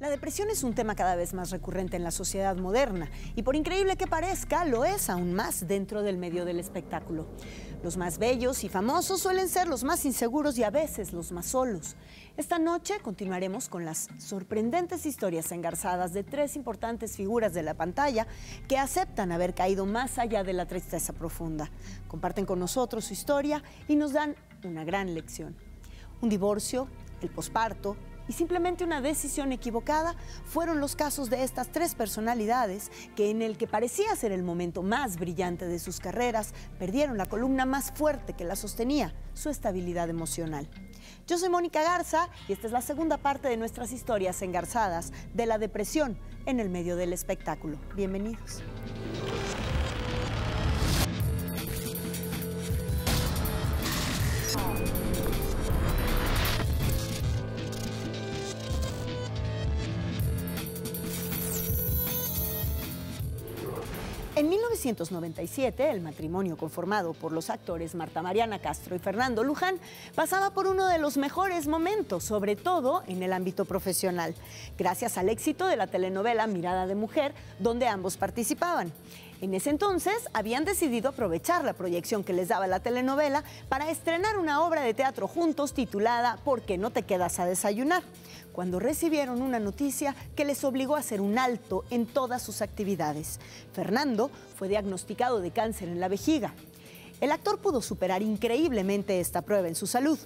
La depresión es un tema cada vez más recurrente en la sociedad moderna y por increíble que parezca, lo es aún más dentro del medio del espectáculo. Los más bellos y famosos suelen ser los más inseguros y a veces los más solos. Esta noche continuaremos con las sorprendentes historias engarzadas de tres importantes figuras de la pantalla que aceptan haber caído más allá de la tristeza profunda. Comparten con nosotros su historia y nos dan una gran lección. Un divorcio, el posparto, y simplemente una decisión equivocada fueron los casos de estas tres personalidades que en el que parecía ser el momento más brillante de sus carreras, perdieron la columna más fuerte que la sostenía, su estabilidad emocional. Yo soy Mónica Garza y esta es la segunda parte de nuestras historias engarzadas de la depresión en el medio del espectáculo. Bienvenidos. En 1997, el matrimonio conformado por los actores Marta Mariana Castro y Fernando Luján pasaba por uno de los mejores momentos, sobre todo en el ámbito profesional, gracias al éxito de la telenovela Mirada de Mujer, donde ambos participaban. En ese entonces habían decidido aprovechar la proyección que les daba la telenovela para estrenar una obra de teatro juntos titulada ¿Por qué no te quedas a desayunar? cuando recibieron una noticia que les obligó a hacer un alto en todas sus actividades. Fernando fue diagnosticado de cáncer en la vejiga. El actor pudo superar increíblemente esta prueba en su salud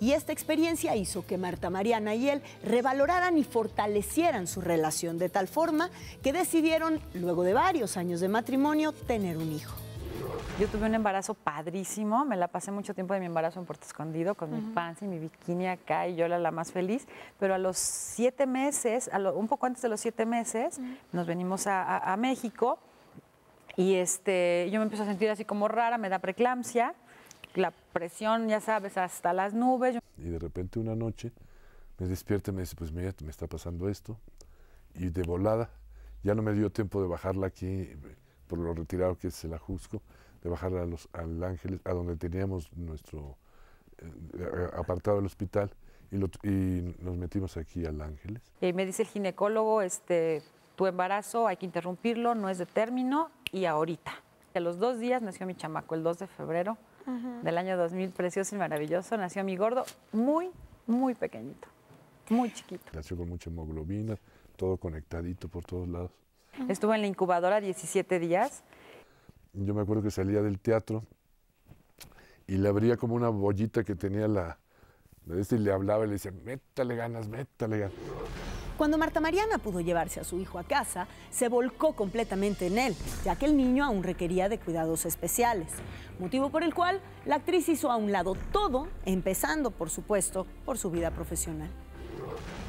y esta experiencia hizo que Marta Mariana y él revaloraran y fortalecieran su relación de tal forma que decidieron, luego de varios años de matrimonio, tener un hijo. Yo tuve un embarazo padrísimo, me la pasé mucho tiempo de mi embarazo en Puerto Escondido con mi panza y mi bikini acá y yo era la más feliz, pero a los siete meses, un poco antes de los siete meses, nos venimos a, México y este, yo me empecé a sentir así como rara, me da preeclampsia, la presión, ya sabes, hasta las nubes. Y de repente una noche me despierta y me dice, pues mira, me está pasando esto, y de volada, ya no me dio tiempo de bajarla aquí por lo retirado que se la juzgo de bajar a los, al Ángeles, a donde teníamos nuestro eh, eh, apartado del hospital, y, nos metimos aquí al Ángeles. Y me dice el ginecólogo, este, tu embarazo hay que interrumpirlo, no es de término, y ahorita. A los dos días nació mi chamaco, el 2 de febrero del año 2000, precioso y maravilloso, nació mi gordo, muy, muy pequeñito, muy chiquito. Nació con mucha hemoglobina, todo conectadito por todos lados. Estuvo en la incubadora 17 días, yo me acuerdo que salía del teatro y le abría como una bollita que tenía la, este, y le hablaba y le decía, métale ganas, métale ganas. Cuando Marta Mariana pudo llevarse a su hijo a casa, se volcó completamente en él, ya que el niño aún requería de cuidados especiales, motivo por el cual la actriz hizo a un lado todo, empezando, por supuesto, por su vida profesional.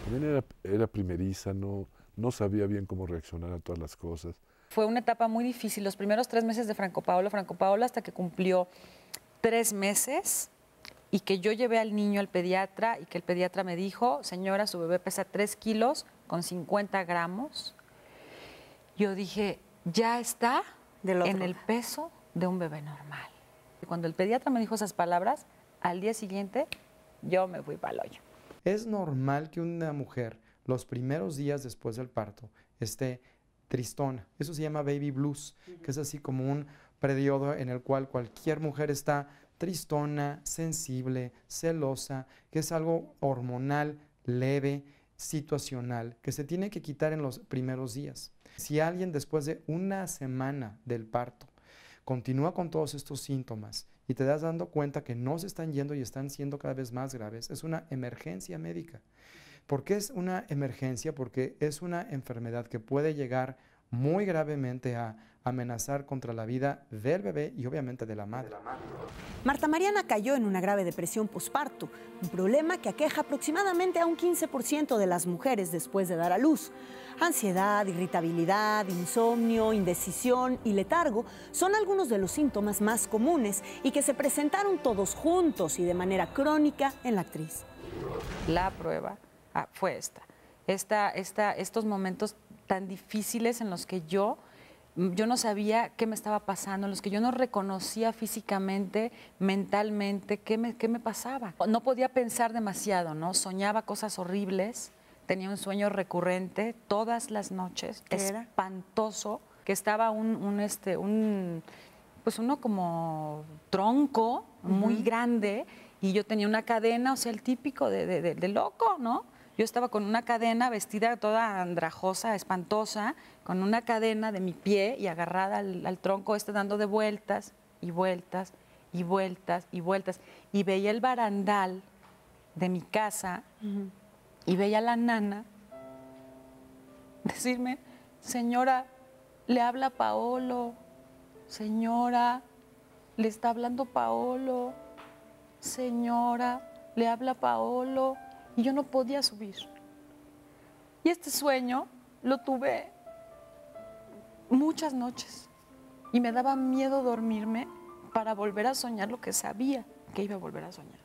También era, primeriza, no sabía bien cómo reaccionar a todas las cosas. Fue una etapa muy difícil, los primeros tres meses de Franco Paolo, Franco Paola, hasta que cumplió tres meses y que yo llevé al niño al pediatra y que el pediatra me dijo, señora, su bebé pesa tres kilos con 50 gramos. Yo dije, ya está en el peso de un bebé normal. Y cuando el pediatra me dijo esas palabras, al día siguiente yo me fui para el hoyo. Es normal que una mujer los primeros días después del parto esté tristona. Eso se llama baby blues, que es así como un periodo en el cual cualquier mujer está tristona, sensible, celosa, que es algo hormonal, leve, situacional, que se tiene que quitar en los primeros días. Si alguien después de una semana del parto continúa con todos estos síntomas y te das dando cuenta que no se están yendo y están siendo cada vez más graves, es una emergencia médica. ¿Por es una emergencia? Porque es una enfermedad que puede llegar muy gravemente a amenazar contra la vida del bebé y obviamente de la madre. Marta Mariana cayó en una grave depresión posparto, un problema que aqueja aproximadamente a un 15% de las mujeres después de dar a luz. Ansiedad, irritabilidad, insomnio, indecisión y letargo son algunos de los síntomas más comunes y que se presentaron todos juntos y de manera crónica en la actriz. La prueba ah, fue esta. esta. Estos momentos tan difíciles en los que yo mm, yo no sabía qué me estaba pasando, en los que yo no reconocía físicamente, mentalmente, qué me, qué me pasaba. No podía pensar demasiado, ¿no? Soñaba cosas horribles, tenía un sueño recurrente todas las noches, espantoso, que estaba un, un, este, un, pues uno como tronco muy grande y yo tenía una cadena, o sea, el típico de, de, de loco, ¿no? Yo estaba con una cadena vestida toda andrajosa, espantosa, con una cadena de mi pie y agarrada al, tronco, este dando de vueltas y vueltas y vueltas y vueltas. Y veía el barandal de mi casa y veía a la nana decirme, señora, le habla Paolo, señora, le está hablando Paolo, señora, le habla Paolo y yo no podía subir. Y este sueño lo tuve muchas noches y me daba miedo dormirme para volver a soñar lo que sabía que iba a volver a soñar.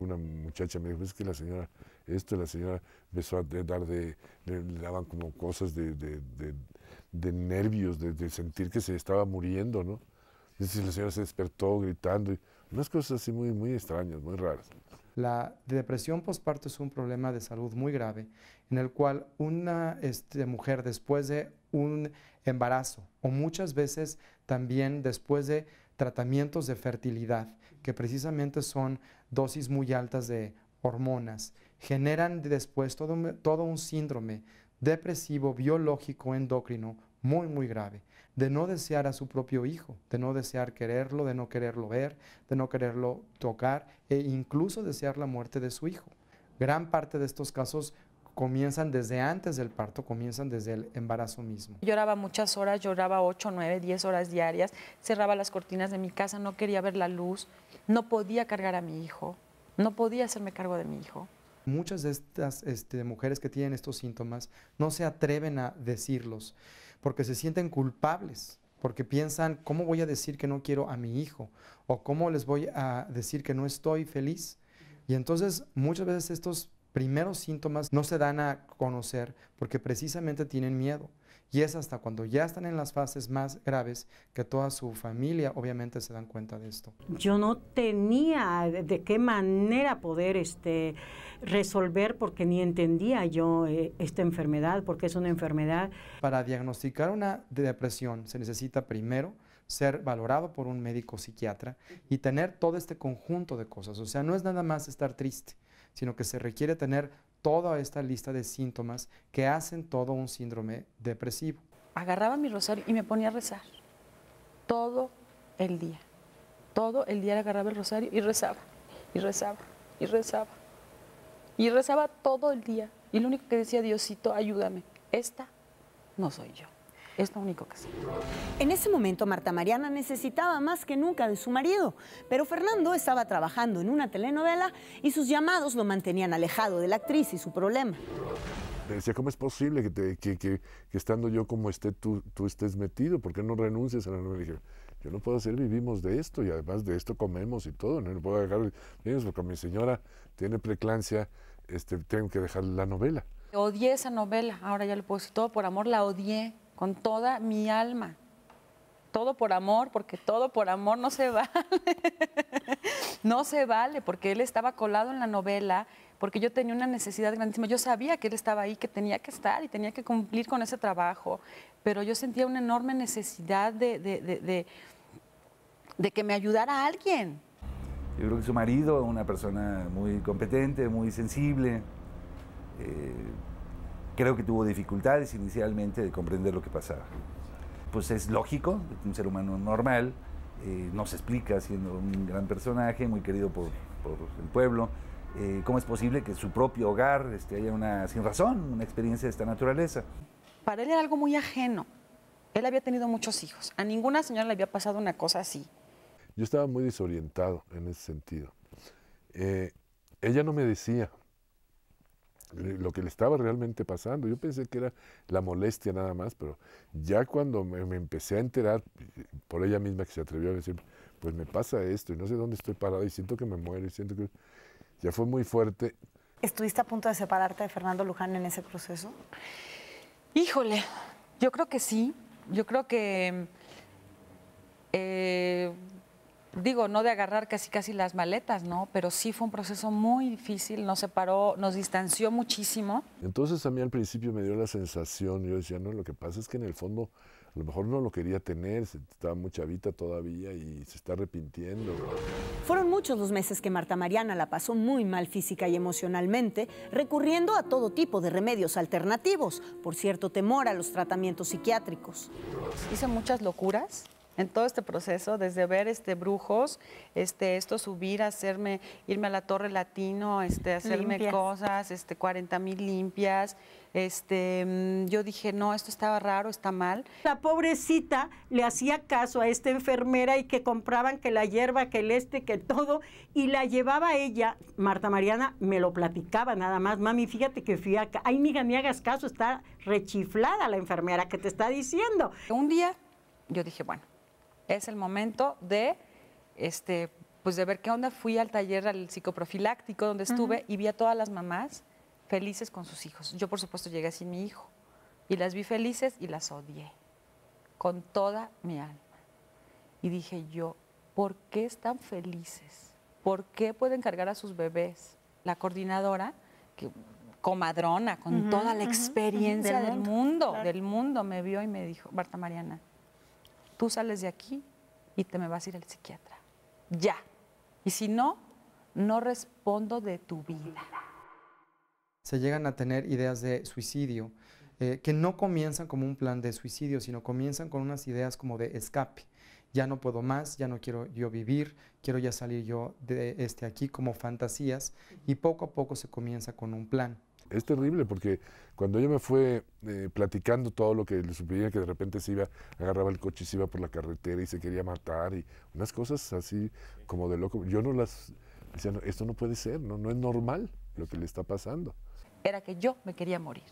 Una muchacha me dijo, es que la señora, esto, la señora empezó a dar de, le, daban como cosas de, nervios, de, sentir que se estaba muriendo, ¿no? Entonces la señora se despertó gritando, unas cosas así muy, muy extrañas, muy raras. La depresión postparto es un problema de salud muy grave en el cual una este, mujer después de un embarazo o muchas veces también después de tratamientos de fertilidad, que precisamente son dosis muy altas de hormonas, generan después todo, todo un síndrome depresivo, biológico, endocrino muy, muy grave, de no desear a su propio hijo, de no desear quererlo, de no quererlo ver, de no quererlo tocar e incluso desear la muerte de su hijo. Gran parte de estos casos comienzan desde antes del parto, comienzan desde el embarazo mismo. Lloraba muchas horas, lloraba 8, 9, 10 horas diarias, cerraba las cortinas de mi casa, no quería ver la luz, no podía cargar a mi hijo, no podía hacerme cargo de mi hijo. Muchas de estas este, mujeres que tienen estos síntomas no se atreven a decirlos porque se sienten culpables, porque piensan, ¿cómo voy a decir que no quiero a mi hijo? ¿O cómo les voy a decir que no estoy feliz? Y entonces muchas veces estos primeros síntomas no se dan a conocer porque precisamente tienen miedo. Y es hasta cuando ya están en las fases más graves que toda su familia obviamente se dan cuenta de esto. Yo no tenía de qué manera poder este, resolver porque ni entendía yo eh, esta enfermedad, porque es una enfermedad. Para diagnosticar una depresión se necesita primero ser valorado por un médico psiquiatra y tener todo este conjunto de cosas. O sea, no es nada más estar triste, sino que se requiere tener toda esta lista de síntomas que hacen todo un síndrome depresivo. Agarraba mi rosario y me ponía a rezar todo el día. Todo el día agarraba el rosario y rezaba, y rezaba, y rezaba. Y rezaba todo el día. Y lo único que decía, Diosito, ayúdame. Esta no soy yo. Es lo único que sé. En ese momento, Marta Mariana necesitaba más que nunca de su marido, pero Fernando estaba trabajando en una telenovela y sus llamados lo mantenían alejado de la actriz y su problema. Decía, ¿cómo es posible que, estando yo como esté, tú, tú, estés metido? ¿Por qué no renuncias a la novela? Dije, yo no puedo hacer, vivimos de esto y además de esto comemos y todo. No, puedo puedo dejar, porque mi señora tiene preclancia, este, tengo que dejar la novela. Odié esa novela, ahora ya lo puedo decir todo por amor, la odié con toda mi alma. Todo por amor, porque todo por amor no se vale. no se vale, porque él estaba colado en la novela, porque yo tenía una necesidad grandísima. Yo sabía que él estaba ahí, que tenía que estar y tenía que cumplir con ese trabajo, pero yo sentía una enorme necesidad de, que me ayudara alguien. Yo creo que su marido, una persona muy competente, muy sensible. Eh, Creo que tuvo dificultades inicialmente de comprender lo que pasaba. Pues es lógico, un ser humano normal, eh, no se explica siendo un gran personaje, muy querido por, el pueblo, eh, cómo es posible que su propio hogar este, haya una, sin razón, una experiencia de esta naturaleza. Para él era algo muy ajeno. Él había tenido muchos hijos. A ninguna señora le había pasado una cosa así. Yo estaba muy desorientado en ese sentido. Eh, ella no me decía, eh, lo que le estaba realmente pasando. Yo pensé que era la molestia nada más, pero ya cuando me, empecé a enterar, por ella misma que se atrevió a decir, pues me pasa esto y no sé dónde estoy parada y siento que me muero y siento que ya fue muy fuerte. ¿Estuviste a punto de separarte de Fernando Luján en ese proceso? Híjole, yo creo que sí. Yo creo que... Eh, digo, no de agarrar casi casi las maletas, ¿no? Pero sí fue un proceso muy difícil, nos separó, nos distanció muchísimo. Entonces a mí al principio me dio la sensación, yo decía, no, lo que pasa es que en el fondo a lo mejor no lo quería tener, estaba mucha vida todavía y se está arrepintiendo. Fueron muchos los meses que Marta Mariana la pasó muy mal física y emocionalmente, recurriendo a todo tipo de remedios alternativos, por cierto temor a los tratamientos psiquiátricos. Hice muchas locuras, en todo este proceso, desde ver este brujos, este, esto subir, hacerme, irme a la torre latino, este, hacerme cosas, este, 40 mil limpias. Este, mm, yo dije, no, esto estaba raro, está mal. La pobrecita le hacía caso a esta enfermera y que compraban que la hierba, que el este, que todo, y la llevaba ella, Marta Mariana, me lo platicaba nada más, mami, fíjate que fui acá, ay, ni hagas caso, está rechiflada la enfermera que te está diciendo. Un día yo dije, bueno, es el momento de, este, pues de ver qué onda. Fui al taller al psicoprofiláctico donde estuve y vi a todas las mamás felices con sus hijos. Yo, por supuesto, llegué sin mi hijo y las vi felices y las odié con toda mi alma. Y dije yo, ¿por qué están felices? ¿Por qué pueden cargar a sus bebés? La coordinadora, que comadrona, con toda la experiencia del, mundo, del mundo, me vio y me dijo, Marta Mariana, tú sales de aquí y te me vas a ir al psiquiatra. Ya. Y si no, no respondo de tu vida. Se llegan a tener ideas de suicidio, eh, que no comienzan como un plan de suicidio, sino comienzan con unas ideas como de escape. Ya no puedo más, ya no quiero yo vivir, quiero ya salir yo de este aquí como fantasías y poco a poco se comienza con un plan es terrible porque cuando ella me fue eh, platicando todo lo que le sucedía, que de repente se iba, agarraba el coche y se iba por la carretera y se quería matar y unas cosas así como de loco. Yo no las decía, esto no puede ser, no, no es normal lo que le está pasando. Era que yo me quería morir.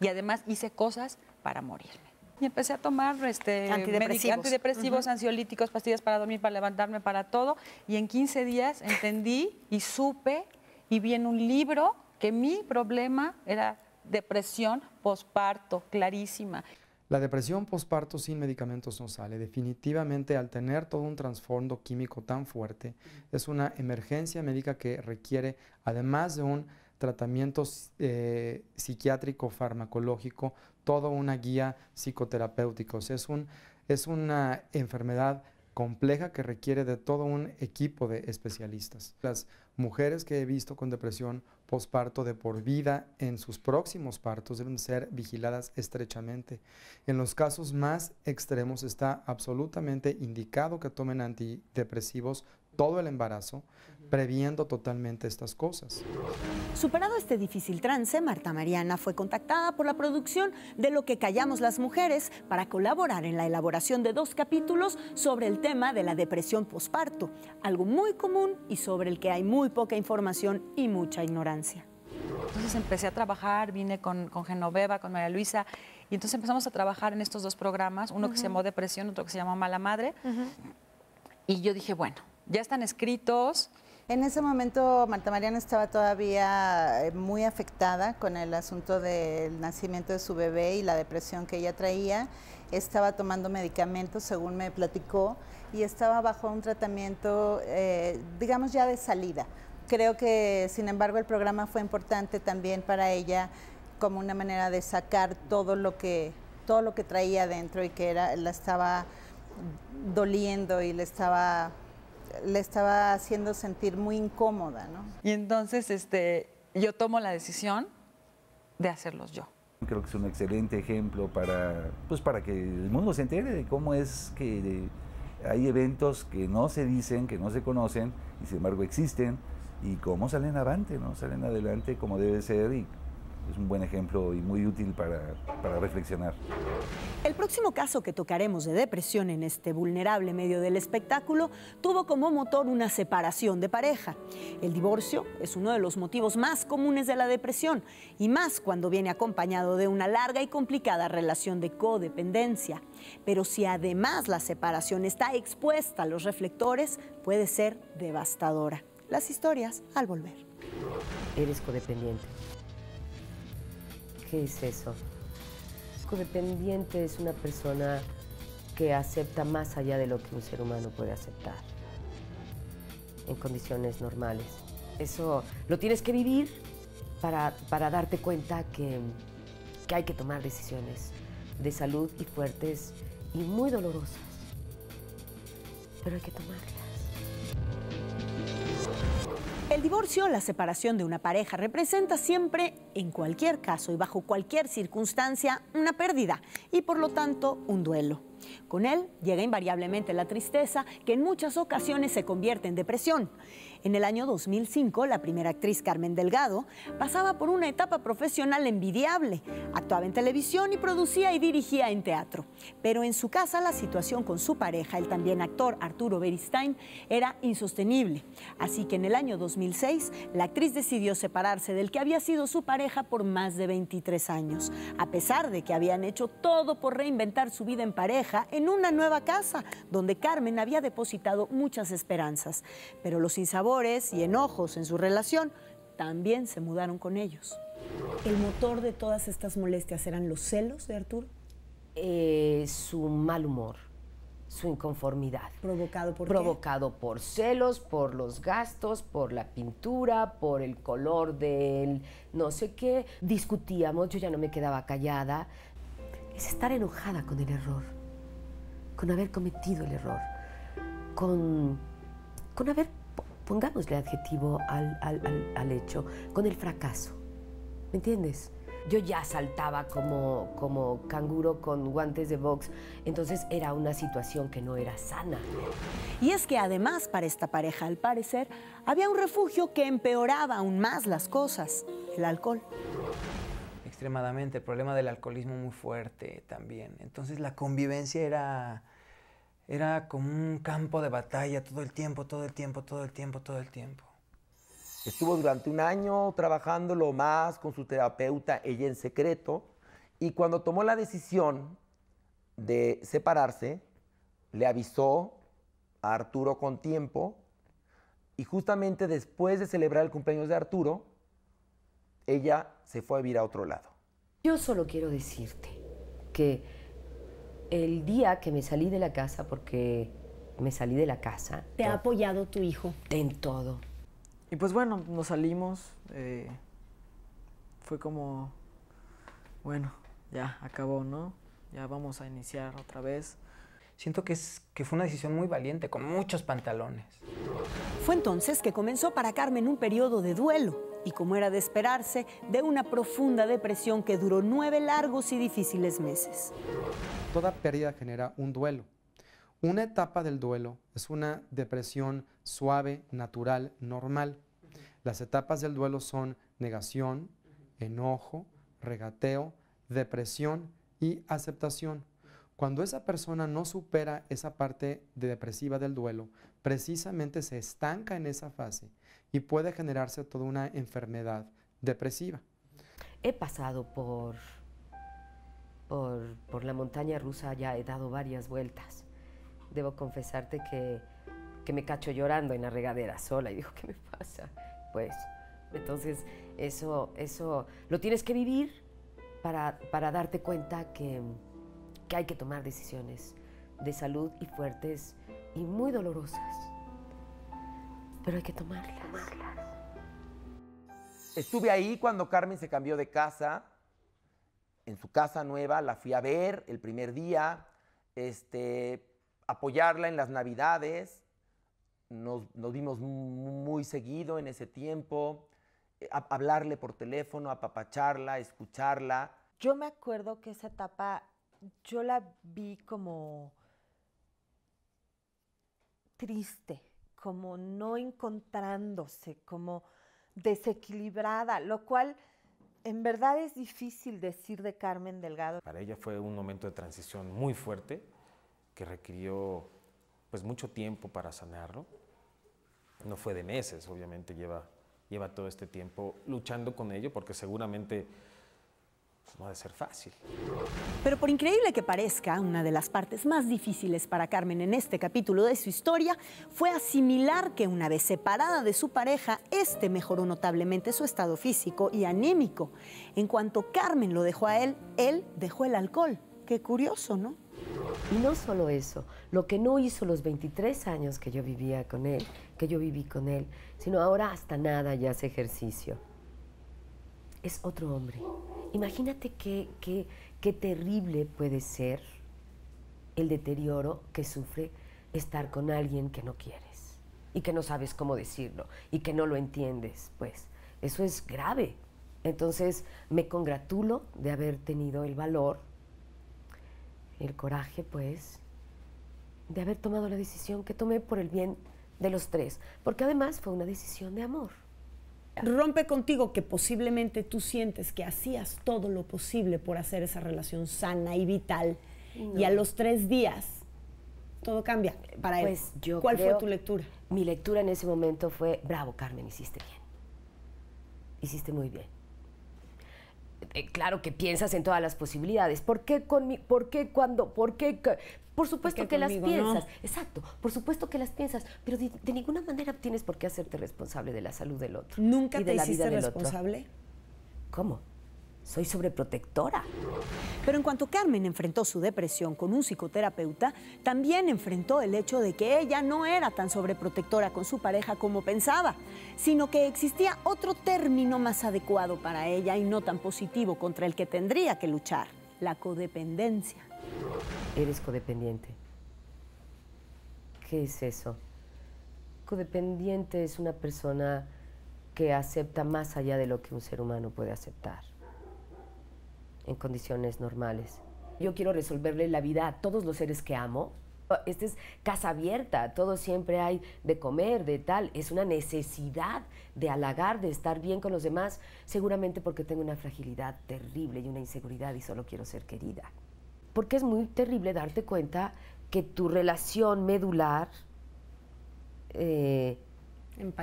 Y además hice cosas para morirme. Y empecé a tomar este, antidepresivos, antidepresivos ansiolíticos, pastillas para dormir, para levantarme, para todo. Y en 15 días entendí y supe y vi en un libro que mi problema era depresión posparto, clarísima. La depresión posparto sin medicamentos no sale. Definitivamente, al tener todo un trasfondo químico tan fuerte, es una emergencia médica que requiere, además de un tratamiento eh, psiquiátrico farmacológico, toda una guía psicoterapéutica. es, es una enfermedad compleja que requiere de todo un equipo de especialistas. Las mujeres que he visto con depresión posparto de por vida en sus próximos partos deben ser vigiladas estrechamente. En los casos más extremos está absolutamente indicado que tomen antidepresivos todo el embarazo, previendo totalmente estas cosas. Superado este difícil trance, Marta Mariana fue contactada por la producción de Lo que callamos las mujeres para colaborar en la elaboración de dos capítulos sobre el tema de la depresión posparto, algo muy común y sobre el que hay muy poca información y mucha ignorancia. Entonces empecé a trabajar, vine con, con Genoveva, con María Luisa, y entonces empezamos a trabajar en estos dos programas, uno que se llamó Depresión, otro que se llamó Mala Madre. Y yo dije, bueno, ya están escritos. En ese momento Marta Mariana estaba todavía eh, muy afectada con el asunto del nacimiento de su bebé y la depresión que ella traía. Estaba tomando medicamentos, según me platicó, y estaba bajo un tratamiento, eh, digamos ya de salida. Creo que, sin embargo, el programa fue importante también para ella como una manera de sacar todo lo que, todo lo que traía dentro y que era, la estaba doliendo y le estaba le estaba haciendo sentir muy incómoda, ¿no? Y entonces este, yo tomo la decisión de hacerlos yo. Creo que es un excelente ejemplo para, pues, para que el mundo se entere de cómo es que hay eventos que no se dicen, que no se conocen y sin embargo existen y cómo salen adelante, ¿no? Salen adelante como debe ser es un buen ejemplo y muy útil para, para reflexionar. El próximo caso que tocaremos de depresión en este vulnerable medio del espectáculo tuvo como motor una separación de pareja. El divorcio es uno de los motivos más comunes de la depresión y más cuando viene acompañado de una larga y complicada relación de codependencia. Pero si además la separación está expuesta a los reflectores, puede ser devastadora. Las historias al volver. Eres codependiente. ¿Qué es eso? Codependiente es una persona que acepta más allá de lo que un ser humano puede aceptar en condiciones normales. Eso lo tienes que vivir para, darte cuenta que, que hay que tomar decisiones de salud y fuertes y muy dolorosas. Pero hay que tomarlas. El divorcio la separación de una pareja representa siempre, en cualquier caso y bajo cualquier circunstancia, una pérdida y por lo tanto un duelo. Con él llega invariablemente la tristeza que en muchas ocasiones se convierte en depresión. En el año 2005, la primera actriz Carmen Delgado pasaba por una etapa profesional envidiable. Actuaba en televisión y producía y dirigía en teatro. Pero en su casa la situación con su pareja, el también actor Arturo Beristain, era insostenible. Así que en el año 2006, la actriz decidió separarse del que había sido su pareja por más de 23 años, a pesar de que habían hecho todo por reinventar su vida en pareja en una nueva casa, donde Carmen había depositado muchas esperanzas. Pero los y enojos en su relación, también se mudaron con ellos. ¿El motor de todas estas molestias eran los celos de Arturo? Eh, su mal humor, su inconformidad. ¿Provocado por Provocado por celos, por los gastos, por la pintura, por el color del no sé qué. Discutíamos, yo ya no me quedaba callada. Es estar enojada con el error, con haber cometido el error, con, con haber pongámosle adjetivo al, hecho, con el fracaso. ¿Me entiendes? yo ya saltaba como, como canguro con guantes de box, entonces era una situación que no era sana. Y es que además para esta pareja, al parecer, había un refugio que empeoraba aún más las cosas, el alcohol. Extremadamente, el problema del alcoholismo muy fuerte también. Entonces la convivencia era era como un campo de batalla todo el tiempo, todo el tiempo, todo el tiempo, todo el tiempo. Estuvo durante un año trabajando lo más con su terapeuta, ella en secreto, y cuando tomó la decisión de separarse, le avisó a Arturo con tiempo, y justamente después de celebrar el cumpleaños de Arturo, ella se fue a vivir a otro lado. Yo solo quiero decirte que el día que me salí de la casa, porque me salí de la casa. ¿Te ha apoyado tu hijo? En todo. Y pues bueno, nos salimos. Eh, fue como, bueno, ya acabó, ¿no? Ya vamos a iniciar otra vez. Siento que, es, que fue una decisión muy valiente, con muchos pantalones. Fue entonces que comenzó para Carmen un periodo de duelo y, como era de esperarse, de una profunda depresión que duró nueve largos y difíciles meses. Toda pérdida genera un duelo. Una etapa del duelo es una depresión suave, natural, normal. Las etapas del duelo son negación, enojo, regateo, depresión y aceptación. Cuando esa persona no supera esa parte depresiva del duelo, precisamente se estanca en esa fase y puede generarse toda una enfermedad depresiva. He pasado por, por, la montaña rusa, ya he dado varias vueltas. Debo confesarte que, me cacho llorando en la regadera sola y digo, ¿qué me pasa? Pues, entonces, eso, eso lo tienes que vivir para, darte cuenta que, que hay que tomar decisiones de salud y fuertes y muy dolorosas pero hay que tomarlas. Estuve ahí cuando Carmen se cambió de casa, en su casa nueva, la fui a ver el primer día, este, apoyarla en las navidades, nos, dimos vimos muy seguido en ese tiempo, eh, hablarle por teléfono, apapacharla, escucharla. Yo me acuerdo que esa etapa yo la vi como triste como no encontrándose, como desequilibrada, lo cual en verdad es difícil decir de Carmen Delgado. Para ella fue un momento de transición muy fuerte que requirió pues mucho tiempo para sanarlo. No fue de meses, obviamente lleva, lleva todo este tiempo luchando con ello porque seguramente no ser fácil. Pero por increíble que parezca, una de las partes más difíciles para Carmen en este capítulo de su historia fue asimilar que una vez separada de su pareja, este mejoró notablemente su estado físico y anémico. En cuanto Carmen lo dejó a él, él dejó el alcohol. Qué curioso, ¿no? Y no solo eso, lo que no hizo los 23 años que yo vivía con él, que yo viví con él, sino ahora hasta nada ya hace ejercicio es otro hombre. Imagínate qué, qué, qué terrible puede ser el deterioro que sufre estar con alguien que no quieres y que no sabes cómo decirlo y que no lo entiendes, pues eso es grave. Entonces me congratulo de haber tenido el valor, el coraje, pues, de haber tomado la decisión que tomé por el bien de los tres, porque además fue una decisión de amor rompe contigo que posiblemente tú sientes que hacías todo lo posible por hacer esa relación sana y vital y a los tres días todo cambia para él. Pues, yo ¿Cuál fue tu lectura? Mi lectura en ese momento fue, bravo Carmen, hiciste bien. Hiciste muy bien. Eh, claro que piensas en todas las posibilidades. ¿Por qué, con mi, por qué cuando, por qué, por supuesto que las piensas, exacto, por supuesto que las piensas, pero de, ninguna manera tienes por qué hacerte responsable de la salud del otro. ¿Nunca te la hiciste responsable? ¿Cómo? Soy sobreprotectora. Pero en cuanto Carmen enfrentó su depresión con un psicoterapeuta, también enfrentó el hecho de que ella no era tan sobreprotectora con su pareja como pensaba, sino que existía otro término más adecuado para ella y no tan positivo contra el que tendría que luchar, la codependencia eres codependiente. ¿Qué es eso? Codependiente es una persona que acepta más allá de lo que un ser humano puede aceptar en condiciones normales. Yo quiero resolverle la vida a todos los seres que amo. Esta es casa abierta, todo siempre hay de comer, de tal. Es una necesidad de halagar, de estar bien con los demás, seguramente porque tengo una fragilidad terrible y una inseguridad y solo quiero ser querida porque es muy terrible darte cuenta que tu relación medular eh,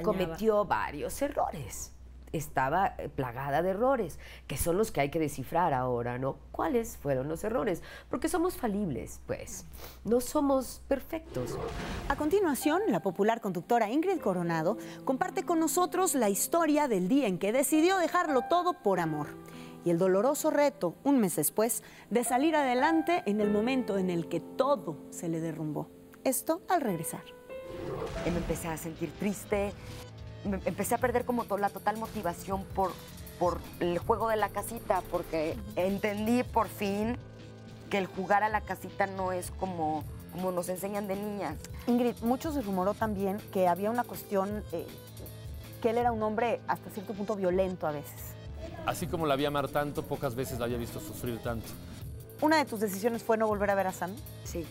cometió varios errores. Estaba eh, plagada de errores, que son los que hay que descifrar ahora, ¿no? ¿Cuáles fueron los errores? Porque somos falibles, pues. No somos perfectos. A continuación, la popular conductora Ingrid Coronado comparte con nosotros la historia del día en que decidió dejarlo todo por amor y el doloroso reto, un mes después, de salir adelante en el momento en el que todo se le derrumbó. Esto al regresar. Me empecé a sentir triste, me empecé a perder como la total motivación por, por el juego de la casita, porque entendí por fin que el jugar a la casita no es como, como nos enseñan de niñas. Ingrid, mucho se rumoró también que había una cuestión, eh, que él era un hombre hasta cierto punto violento a veces. Así como la había amar tanto, pocas veces la había visto sufrir tanto. ¿Una de tus decisiones fue no volver a ver a Sam? Sí.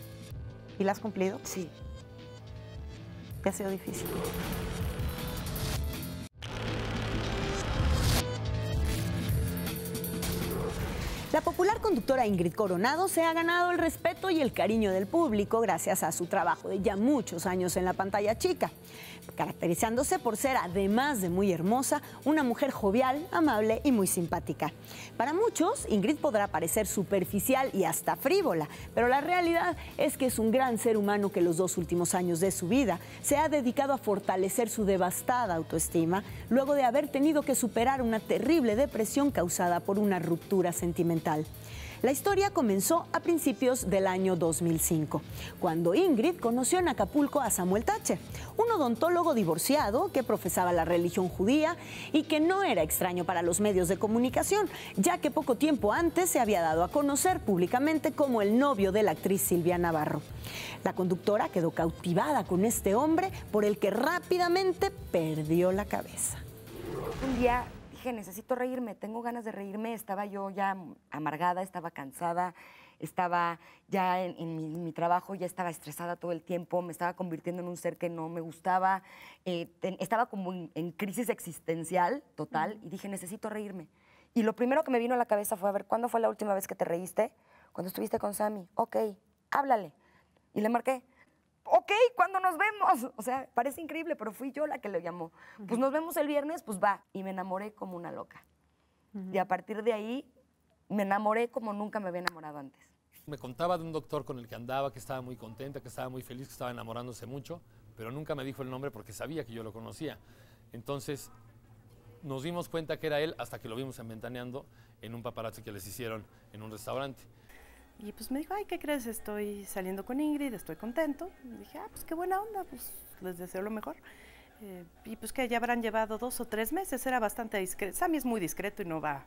¿Y la has cumplido? Sí. ¿Te ha sido difícil? La popular conductora Ingrid Coronado se ha ganado el respeto y el cariño del público gracias a su trabajo de ya muchos años en la pantalla chica caracterizándose por ser, además de muy hermosa, una mujer jovial, amable y muy simpática. Para muchos, Ingrid podrá parecer superficial y hasta frívola, pero la realidad es que es un gran ser humano que los dos últimos años de su vida se ha dedicado a fortalecer su devastada autoestima luego de haber tenido que superar una terrible depresión causada por una ruptura sentimental. La historia comenzó a principios del año 2005, cuando Ingrid conoció en Acapulco a Samuel Tache, un odontólogo divorciado que profesaba la religión judía y que no era extraño para los medios de comunicación, ya que poco tiempo antes se había dado a conocer públicamente como el novio de la actriz Silvia Navarro. La conductora quedó cautivada con este hombre por el que rápidamente perdió la cabeza. Un día dije, necesito reírme, tengo ganas de reírme. Estaba yo ya amargada, estaba cansada, estaba ya en, mi, trabajo, ya estaba estresada todo el tiempo, me estaba convirtiendo en un ser que no me gustaba, eh, estaba como en, crisis existencial total y dije, necesito reírme. Y lo primero que me vino a la cabeza fue, a ver, ¿cuándo fue la última vez que te reíste? Cuando estuviste con Sammy. Ok, háblale. Y le marqué ok, ¿cuándo nos vemos? O sea, parece increíble, pero fui yo la que le llamó. Pues nos vemos el viernes, pues va. Y me enamoré como una loca. Y a partir de ahí me enamoré como nunca me había enamorado antes. Me contaba de un doctor con el que andaba, que estaba muy contenta, que estaba muy feliz, que estaba enamorándose mucho, pero nunca me dijo el nombre porque sabía que yo lo conocía. Entonces, nos dimos cuenta que era él hasta que lo vimos en Ventaneando en un paparazzi que les hicieron en un restaurante. Y pues me dijo, ay, ¿qué crees? Estoy saliendo con Ingrid, estoy contento. Y dije, ah, pues qué buena onda, pues les deseo lo mejor. Eh, y pues que ya habrán llevado dos o tres meses, era bastante discreto. Sammy es muy discreto y no va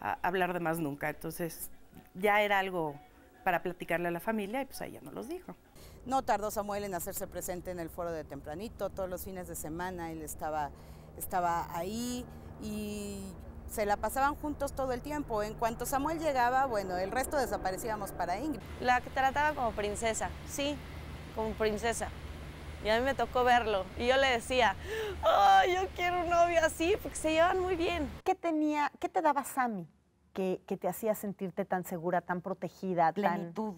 a hablar de más nunca, entonces ya era algo para platicarle a la familia y pues ahí ya no los dijo. No tardó Samuel en hacerse presente en el foro de tempranito, todos los fines de semana él estaba, estaba ahí y se la pasaban juntos todo el tiempo. En cuanto Samuel llegaba, bueno, el resto desaparecíamos para Ingrid. La que trataba como princesa, sí, como princesa. Y a mí me tocó verlo. Y yo le decía, oh, yo quiero un novio así, porque se llevan muy bien. ¿Qué, tenía, qué te daba Sammy que, te hacía sentirte tan segura, tan protegida? Plenitud.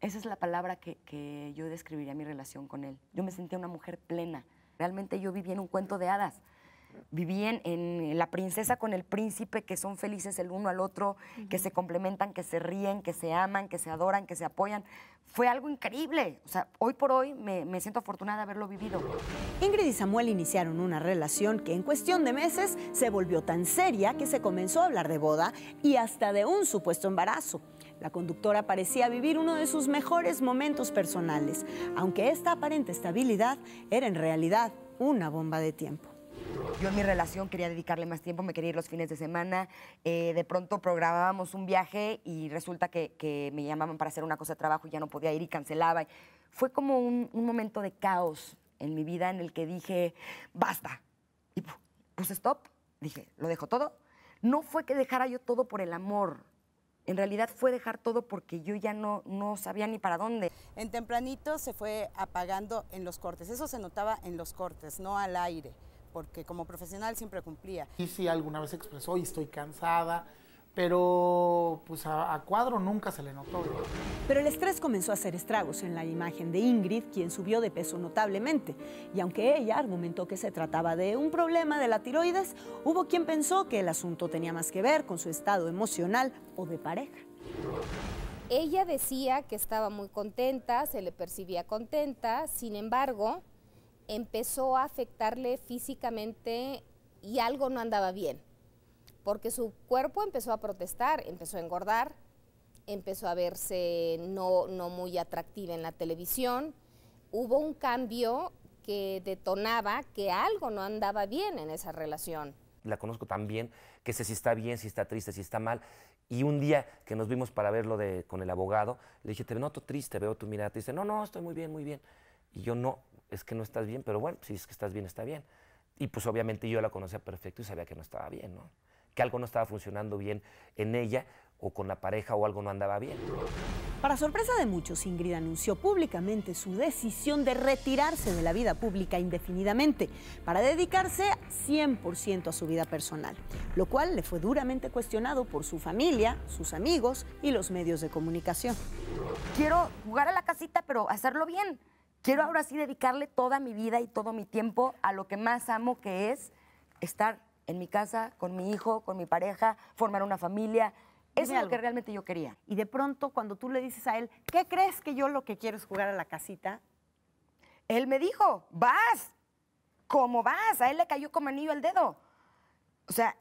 Esa es la palabra que, que yo describiría mi relación con él. Yo me sentía una mujer plena. Realmente yo vivía en un cuento de hadas vivían en La princesa con el príncipe, que son felices el uno al otro, que se complementan, que se ríen, que se aman, que se adoran, que se apoyan. Fue algo increíble. O sea, hoy por hoy me, me siento afortunada de haberlo vivido. Ingrid y Samuel iniciaron una relación que en cuestión de meses se volvió tan seria que se comenzó a hablar de boda y hasta de un supuesto embarazo. La conductora parecía vivir uno de sus mejores momentos personales, aunque esta aparente estabilidad era en realidad una bomba de tiempo. Yo en mi relación quería dedicarle más tiempo, me quería ir los fines de semana. Eh, de pronto programábamos un viaje y resulta que, me llamaban para hacer una cosa de trabajo y ya no podía ir y cancelaba. Fue como un, momento de caos en mi vida en el que dije, basta. Y puse stop, dije, lo dejo todo. No fue que dejara yo todo por el amor, en realidad fue dejar todo porque yo ya no, no sabía ni para dónde. En tempranito se fue apagando en los cortes, eso se notaba en los cortes, no al aire porque como profesional siempre cumplía. Y sí, alguna vez expresó, y estoy cansada, pero pues a, a, cuadro nunca se le notó. Pero el estrés comenzó a hacer estragos en la imagen de Ingrid, quien subió de peso notablemente. Y aunque ella argumentó que se trataba de un problema de la tiroides, hubo quien pensó que el asunto tenía más que ver con su estado emocional o de pareja. Ella decía que estaba muy contenta, se le percibía contenta, sin embargo, empezó a afectarle físicamente y algo no andaba bien, porque su cuerpo empezó a protestar, empezó a engordar, empezó a verse no, no muy atractiva en la televisión, hubo un cambio que detonaba que algo no andaba bien en esa relación. La conozco tan bien que sé si está bien, si está triste, si está mal. Y un día que nos vimos para verlo con el abogado, le dije, te noto triste, veo tu mirada triste. No, no, estoy muy bien, muy bien. Y yo no, es que no estás bien, pero bueno, si es que estás bien, está bien. Y pues obviamente yo la conocía perfecto y sabía que no estaba bien, ¿no? Que algo no estaba funcionando bien en ella o con la pareja o algo no andaba bien. Para sorpresa de muchos, Ingrid anunció públicamente su decisión de retirarse de la vida pública indefinidamente para dedicarse 100% a su vida personal, lo cual le fue duramente cuestionado por su familia, sus amigos y los medios de comunicación. Quiero jugar a la casita, pero hacerlo bien quiero ahora sí dedicarle toda mi vida y todo mi tiempo a lo que más amo, que es estar en mi casa, con mi hijo, con mi pareja, formar una familia. Eso es lo que realmente yo quería. Y de pronto, cuando tú le dices a él, ¿qué crees que yo lo que quiero es jugar a la casita? Él me dijo, vas, ¿cómo vas? A él le cayó como anillo el dedo. O sea,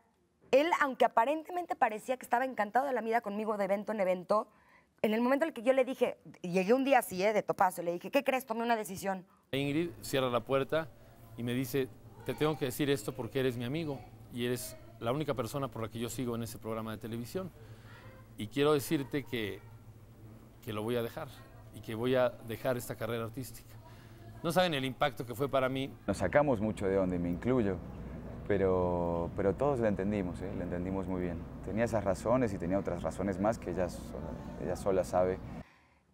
él, aunque aparentemente parecía que estaba encantado de la vida conmigo de evento en evento, en el momento en el que yo le dije, llegué un día así, ¿eh? de topazo, le dije, ¿qué crees? Tomé una decisión. Ingrid cierra la puerta y me dice, te tengo que decir esto porque eres mi amigo y eres la única persona por la que yo sigo en ese programa de televisión. Y quiero decirte que, que lo voy a dejar y que voy a dejar esta carrera artística. No saben el impacto que fue para mí. Nos sacamos mucho de donde me incluyo pero, pero todos la entendimos, ¿eh? la entendimos muy bien. Tenía esas razones y tenía otras razones más que ella sola, ella sola sabe.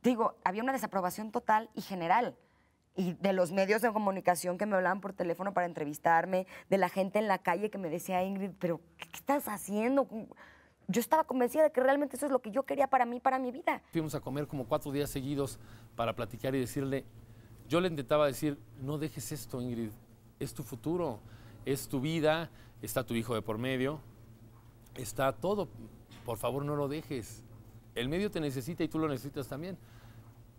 Digo, había una desaprobación total y general. Y de los medios de comunicación que me hablaban por teléfono para entrevistarme, de la gente en la calle que me decía, Ingrid, pero ¿qué, qué estás haciendo? Yo estaba convencida de que realmente eso es lo que yo quería para mí, para mi vida. Fuimos a comer como cuatro días seguidos para platicar y decirle, yo le intentaba decir, no dejes esto, Ingrid, es tu futuro es tu vida, está tu hijo de por medio, está todo. Por favor, no lo dejes. El medio te necesita y tú lo necesitas también.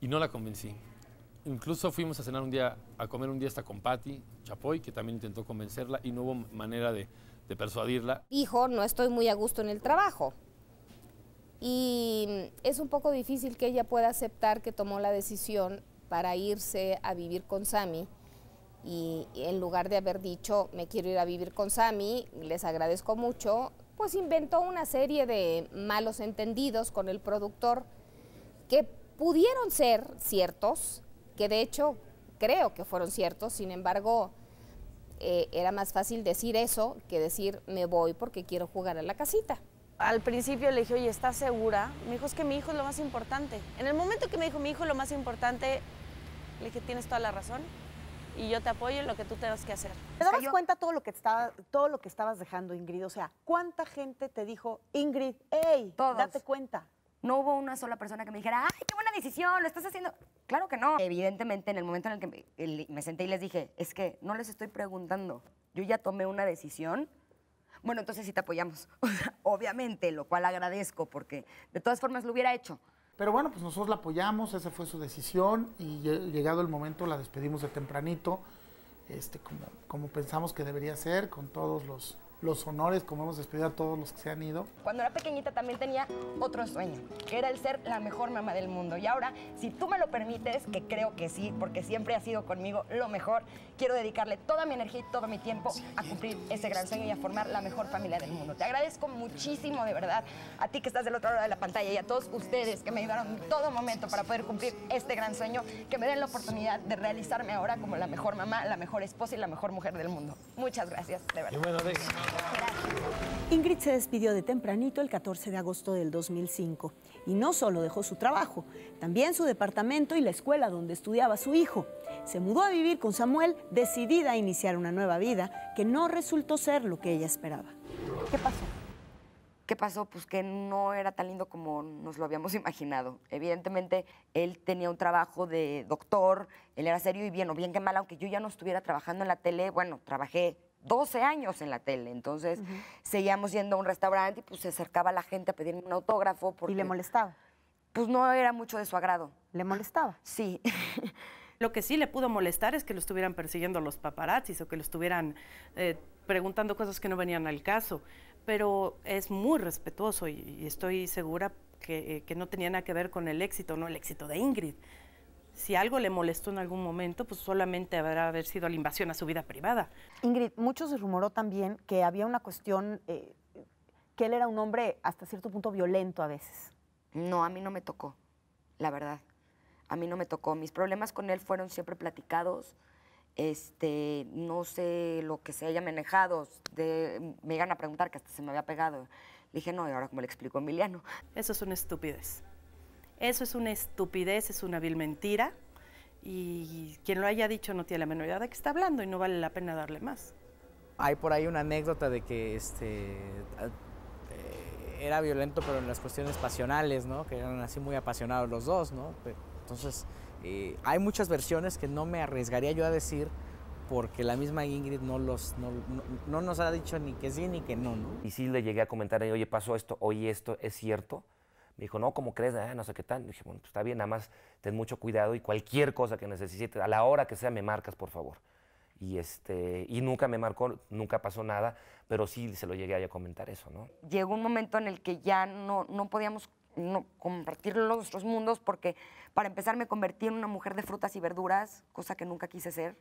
Y no la convencí. Incluso fuimos a cenar un día, a comer un día hasta con Patty Chapoy, que también intentó convencerla y no hubo manera de, persuadirla. Hijo, no estoy muy a gusto en el trabajo. Y es un poco difícil que ella pueda aceptar que tomó la decisión para irse a vivir con Sammy y, en lugar de haber dicho me quiero ir a vivir con Sammy, les agradezco mucho, pues inventó una serie de malos entendidos con el productor que pudieron ser ciertos, que de hecho creo que fueron ciertos, sin embargo eh, era más fácil decir eso que decir me voy porque quiero jugar a la casita. Al principio le dije, oye, ¿estás segura? Me dijo, es que mi hijo es lo más importante. En el momento que me dijo, mi hijo es lo más importante, le dije, tienes toda la razón, y yo te apoyo en lo que tú tengas que hacer. ¿Te dabas cuenta todo lo que estaba, todo lo que estabas dejando, Ingrid? O sea, ¿cuánta gente te dijo, Ingrid, hey, date cuenta? No hubo una sola persona que me dijera, ay, qué buena decisión, lo estás haciendo. Claro que no. Evidentemente, en el momento en el que me, senté y les dije, es que no les estoy preguntando, yo ya tomé una decisión. Bueno, entonces sí te apoyamos. obviamente, lo cual agradezco porque de todas formas lo hubiera hecho. Pero bueno, pues nosotros la apoyamos, esa fue su decisión y llegado el momento la despedimos de tempranito, este, como, como pensamos que debería ser, con todos los los honores, como hemos despedido a todos los que se han ido. Cuando era pequeñita también tenía otro sueño, que era el ser la mejor mamá del mundo. Y ahora, si tú me lo permites, que creo que sí, porque siempre ha sido conmigo lo mejor, quiero dedicarle toda mi energía y todo mi tiempo a cumplir ese gran sueño y a formar la mejor familia del mundo. Te agradezco muchísimo, de verdad, a ti que estás del otro lado de la pantalla y a todos ustedes que me ayudaron en todo momento para poder cumplir este gran sueño, que me den la oportunidad de realizarme ahora como la mejor mamá, la mejor esposa y la mejor mujer del mundo. Muchas gracias, de verdad. Y bueno, Ingrid se despidió de tempranito el 14 de agosto del 2005 y no solo dejó su trabajo, también su departamento y la escuela donde estudiaba su hijo. Se mudó a vivir con Samuel, decidida a iniciar una nueva vida que no resultó ser lo que ella esperaba. ¿Qué pasó? ¿Qué pasó? Pues que no era tan lindo como nos lo habíamos imaginado. Evidentemente, él tenía un trabajo de doctor, él era serio y bien, o bien que mal, aunque yo ya no estuviera trabajando en la tele, bueno, trabajé 12 años en la tele. Entonces seguíamos yendo a un restaurante y pues se acercaba la gente a pedirme un autógrafo. ¿Y le molestaba? Pues no era mucho de su agrado. ¿Le molestaba? Sí. lo que sí le pudo molestar es que lo estuvieran persiguiendo los paparazzis o que lo estuvieran eh, preguntando cosas que no venían al caso. Pero es muy respetuoso y, estoy segura que, eh, que, no tenía nada que ver con el éxito, no el éxito de Ingrid, si algo le molestó en algún momento, pues solamente habrá haber sido la invasión a su vida privada. Ingrid, mucho se rumoró también que había una cuestión, eh, que él era un hombre hasta cierto punto violento a veces. No, a mí no me tocó, la verdad. A mí no me tocó. Mis problemas con él fueron siempre platicados. Este, no sé lo que se haya manejado. me iban a preguntar que hasta se me había pegado. Le dije, no, y ahora como le explico a Emiliano. Eso es una estupidez. Eso es una estupidez, es una vil mentira y quien lo haya dicho no tiene la menor idea de que está hablando y no vale la pena darle más. Hay por ahí una anécdota de que este eh, era violento pero en las cuestiones pasionales, ¿no? Que eran así muy apasionados los dos, Entonces, eh, hay muchas versiones que no me arriesgaría yo a decir porque la misma Ingrid no, no, nos ha dicho ni que sí ni que no, ¿no? Y sí le llegué a comentar, oye, pasó esto, oye, esto es cierto. Me dijo, no, ¿cómo crees? Ah, no sé qué tal. dije, bueno, pues, está bien, nada más ten mucho cuidado y cualquier cosa que necesites, a la hora que sea, me marcas, por favor. Y, este, y nunca me marcó, nunca pasó nada, pero sí se lo llegué a comentar eso, ¿no? Llegó un momento en el que ya no, no podíamos compartir nuestros mundos porque para empezar me convertí en una mujer de frutas y verduras, cosa que nunca quise ser.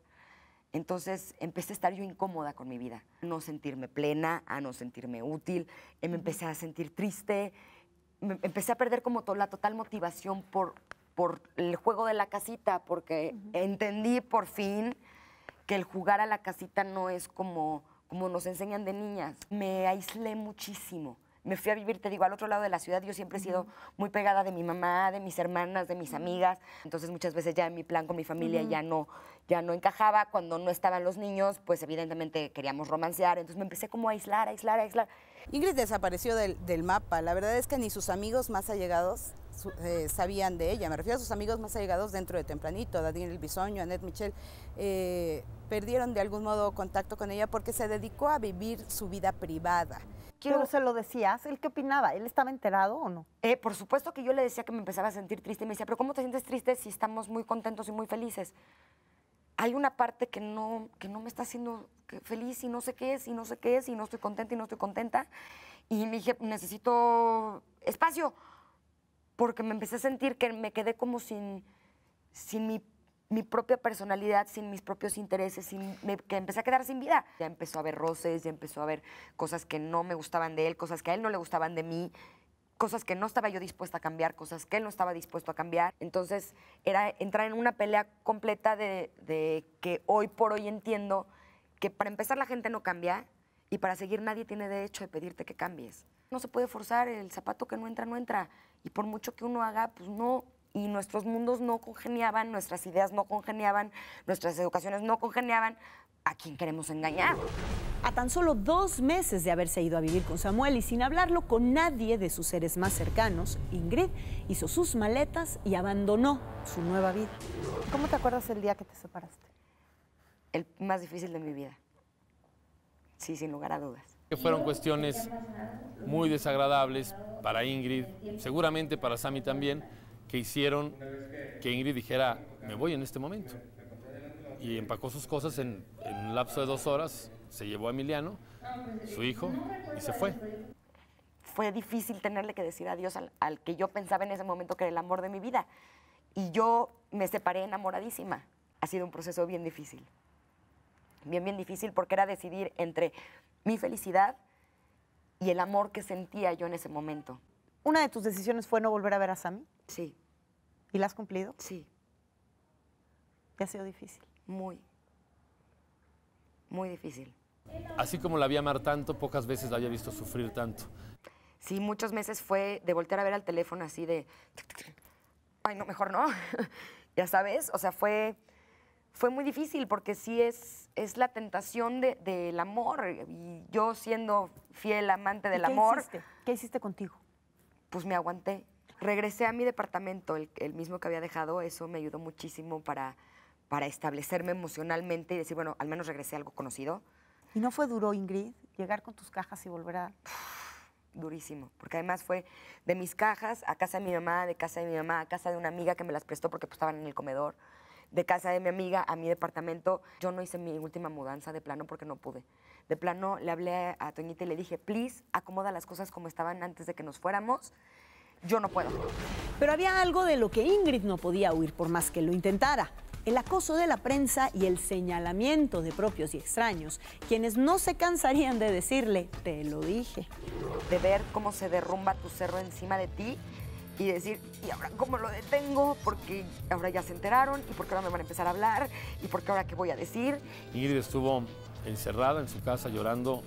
Entonces empecé a estar yo incómoda con mi vida, no sentirme plena, a no sentirme útil, me em, empecé a sentir triste, empecé a perder como la total motivación por, por el juego de la casita, porque entendí por fin que el jugar a la casita no es como, como nos enseñan de niñas. Me aislé muchísimo. Me fui a vivir, te digo, al otro lado de la ciudad. Yo siempre he sido muy pegada de mi mamá, de mis hermanas, de mis amigas. Entonces muchas veces ya en mi plan con mi familia ya, no, ya no encajaba. Cuando no estaban los niños, pues evidentemente queríamos romancear. Entonces me empecé como a aislar, a aislar, a aislar. Ingrid desapareció del, mapa. La verdad es que ni sus amigos más allegados eh, sabían de ella. Me refiero a sus amigos más allegados dentro de Tempranito, Daniel Bisoño, Annette Michel. Eh, perdieron de algún modo contacto con ella porque se dedicó a vivir su vida privada. Quiero... Pero se lo decías, ¿El qué opinaba? ¿Él estaba enterado o no? Eh, por supuesto que yo le decía que me empezaba a sentir triste. y Me decía, pero ¿cómo te sientes triste si estamos muy contentos y muy felices? hay una parte que no, que no me está haciendo feliz y no sé qué es, y no sé qué es, y no estoy contenta y no estoy contenta. Y me dije, necesito espacio, porque me empecé a sentir que me quedé como sin, sin mi, mi propia personalidad, sin mis propios intereses, sin, que empecé a quedar sin vida. Ya empezó a haber roces, ya empezó a haber cosas que no me gustaban de él, cosas que a él no le gustaban de mí cosas que no estaba yo dispuesta a cambiar, cosas que él no estaba dispuesto a cambiar. Entonces era entrar en una pelea completa de, que hoy por hoy entiendo que para empezar la gente no cambia y para seguir nadie tiene derecho de pedirte que cambies. No se puede forzar, el zapato que no entra, no entra. Y por mucho que uno haga, pues no. Y nuestros mundos no congeniaban, nuestras ideas no congeniaban, nuestras educaciones no congeniaban a quién queremos engañar. A tan solo dos meses de haberse ido a vivir con Samuel y sin hablarlo con nadie de sus seres más cercanos, Ingrid hizo sus maletas y abandonó su nueva vida. ¿Cómo te acuerdas el día que te separaste? El más difícil de mi vida. Sí, sin lugar a dudas. Que fueron cuestiones muy desagradables para Ingrid, seguramente para Sammy también, que hicieron que Ingrid dijera, me voy en este momento y empacó sus cosas en, un lapso de dos horas, se llevó a Emiliano, su hijo, y se fue. Fue difícil tenerle que decir adiós al, al que yo pensaba en ese momento que era el amor de mi vida. Y yo me separé enamoradísima. Ha sido un proceso bien difícil. Bien, bien difícil porque era decidir entre mi felicidad y el amor que sentía yo en ese momento. ¿Una de tus decisiones fue no volver a ver a Sammy? Sí. ¿Y la has cumplido? Sí ha sido difícil. Muy, muy difícil. Así como la vi amar tanto, pocas veces la había visto sufrir tanto. Sí, muchos meses fue de voltear a ver al teléfono así de, ay, no, mejor no. ya sabes, o sea, fue, fue muy difícil porque sí es, es la tentación del amor. Y yo siendo fiel amante del qué amor. Hiciste? ¿Qué hiciste contigo? Pues me aguanté. Regresé a mi departamento, el mismo que había dejado. Eso me ayudó muchísimo para para establecerme emocionalmente y decir, bueno, al menos regresé algo conocido. ¿Y no fue duro, Ingrid, llegar con tus cajas y volver a...? durísimo, porque además fue de mis cajas a casa de mi mamá, de casa de mi mamá a casa de una amiga que me las prestó porque pues, estaban en el comedor, de casa de mi amiga a mi departamento. Yo no hice mi última mudanza de plano porque no pude. De plano le hablé a Toñita y le dije, please, acomoda las cosas como estaban antes de que nos fuéramos. Yo no puedo. Pero había algo de lo que Ingrid no podía huir por más que lo intentara el acoso de la prensa y el señalamiento de propios y extraños, quienes no se cansarían de decirle, te lo dije. De ver cómo se derrumba tu cerro encima de ti y decir, ¿y ahora cómo lo detengo? Porque ahora ya se enteraron y porque ahora me van a empezar a hablar y porque ahora qué voy a decir. Ingrid estuvo encerrada en su casa llorando